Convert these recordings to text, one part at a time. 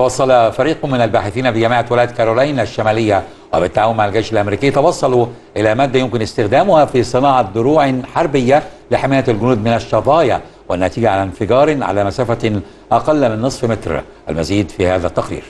توصل فريق من الباحثين بجامعة ولاية كارولينا الشمالية وبالتعاون مع الجيش الأمريكي توصلوا إلى مادة يمكن استخدامها في صناعة دروع حربية لحماية الجنود من الشظايا والنتيجة على انفجار على مسافة أقل من نصف متر المزيد في هذا التقرير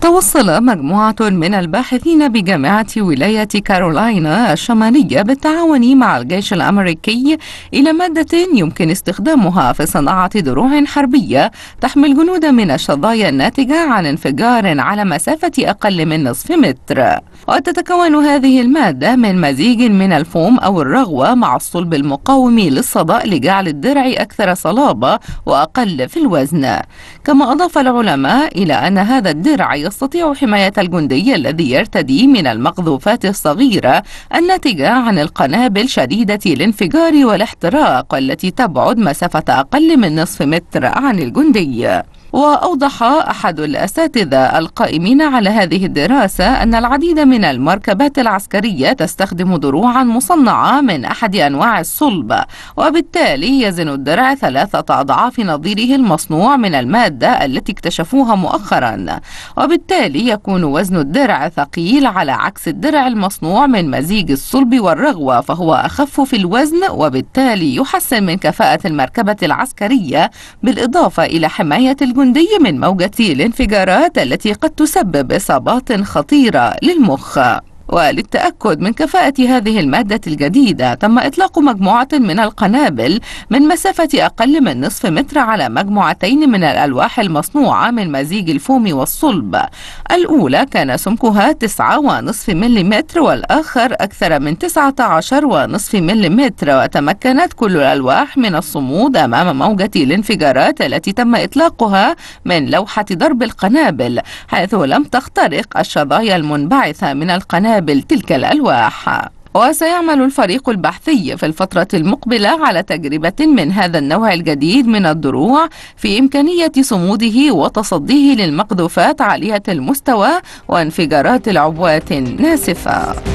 توصل مجموعة من الباحثين بجامعة ولاية كارولاينا الشمالية بالتعاون مع الجيش الأمريكي إلى مادة يمكن استخدامها في صناعة دروع حربية تحمي الجنود من الشظايا الناتجة عن انفجار على مسافة أقل من نصف متر وتتكون هذه المادة من مزيج من الفوم أو الرغوة مع الصلب المقاوم للصدأ لجعل الدرع أكثر صلابة وأقل في الوزن كما أضاف العلماء إلى أن هذا الدرع يستطيع حماية الجندي الذي يرتدي من المقذوفات الصغيرة الناتجة عن القنابل شديدة الانفجار والاحتراق والتي تبعد مسافة أقل من نصف متر عن الجندي وأوضح أحد الأساتذة القائمين على هذه الدراسة أن العديد من المركبات العسكرية تستخدم دروعا مصنعة من أحد أنواع الصلب وبالتالي يزن الدرع ثلاثة أضعاف نظيره المصنوع من المادة التي اكتشفوها مؤخرا وبالتالي يكون وزن الدرع ثقيل على عكس الدرع المصنوع من مزيج الصلب والرغوة فهو أخف في الوزن وبالتالي يحسن من كفاءة المركبة العسكرية بالإضافة إلى حماية الجنود الهندي من موجة الانفجارات التي قد تسبب إصابات خطيرة للمخ وللتأكد من كفاءة هذه المادة الجديدة تم إطلاق مجموعة من القنابل من مسافة أقل من نصف متر على مجموعتين من الألواح المصنوعة من مزيج الفوم والصلب الأولى كان سمكها 9.5 ملم والآخر أكثر من 19.5 ملم وتمكنت كل الألواح من الصمود أمام موجة الانفجارات التي تم إطلاقها من لوحة ضرب القنابل حيث لم تخترق الشظايا المنبعثة من القنابل مقابل تلك الألواح وسيعمل الفريق البحثي في الفترة المقبلة على تجربة من هذا النوع الجديد من الدروع في إمكانية صموده وتصديه للمقذوفات عالية المستوى وانفجارات العبوات الناسفة